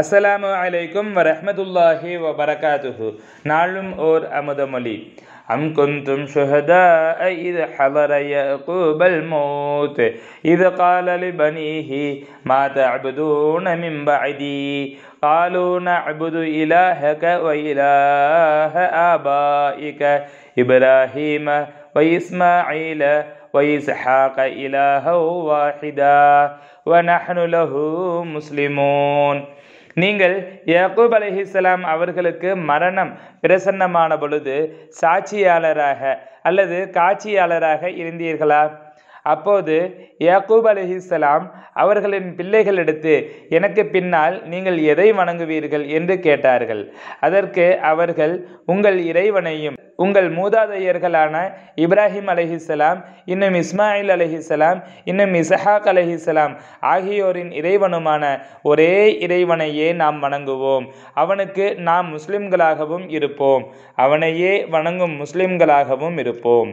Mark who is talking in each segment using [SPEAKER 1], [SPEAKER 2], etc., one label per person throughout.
[SPEAKER 1] அஸ்ஸலாமு அலைக்கும் வரமத்துல்லாஹி வபரகாத்துஹு நாளும் ஓர் அமுதமொழி أم كنتم شهداء إذ حضر يعقوب الموت إذ قال لبنيه ما تعبدون من بعدي قالوا نعبد إلهك وإله آبائك إبراهيم وإسماعيل وإسحاق إلها واحدا ونحن له مسلمون நீங்கள் யகூப் அலஹிஸ்லாம் அவர்களுக்கு மரணம் பிரசன்னமான பொழுது சாட்சியாளராக அல்லது காட்சியாளராக இருந்தீர்களா அப்போது யாக்கூப் அலிஹிஸ்லாம் அவர்களின் பிள்ளைகள் எடுத்து எனக்கு பின்னால் நீங்கள் எதை வணங்குவீர்கள் என்று கேட்டார்கள் அதற்கு அவர்கள் உங்கள் இறைவனையும் உங்கள் மூதாதையர்களான இப்ராஹிம் அலஹிசலாம் இன்னும் இஸ்மாயில் அலஹிசலாம் இன்னும் இசஹாக் அலஹிசலாம் ஆகியோரின் இறைவனுமான ஒரே இறைவனையே நாம் வணங்குவோம் அவனுக்கு நாம் முஸ்லிம்களாகவும் இருப்போம் அவனையே வணங்கும் முஸ்லிம்களாகவும் இருப்போம்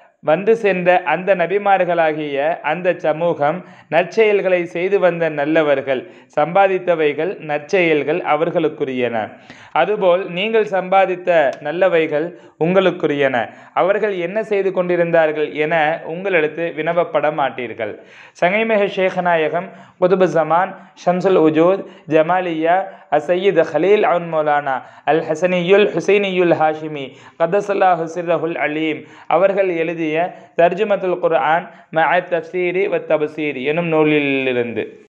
[SPEAKER 1] வந்து சென்ற அந்த நபிமார்களாகிய அந்த சமூகம் நற்செயல்களை செய்து வந்த நல்லவர்கள் சம்பாதித்தவைகள் நற்செயல்கள் அவர்களுக்குரியன அதுபோல் நீங்கள் சம்பாதித்த நல்லவைகள் உங்களுக்குரியன அவர்கள் என்ன செய்து கொண்டிருந்தார்கள் என உங்களெடுத்து வினவப்பட மாட்டீர்கள் சங்கைமிக ஷேகநாயகம் குதுபு ஜமான் ஷம்சுல் உஜூத் ஜமாலியா அசையீத் ஹலீல் அவுன் மௌலானா அல் ஹசனியுல் ஹுசைனியுல் ஹாஷிமி கதசல்லா ரஹுல் அலீம் அவர்கள் எழுதிய எழுதிய தர்ஜுமத்துல் குர்ஆன் ம தப்சீரி வ தபசீரி எனும் நூலிலிருந்து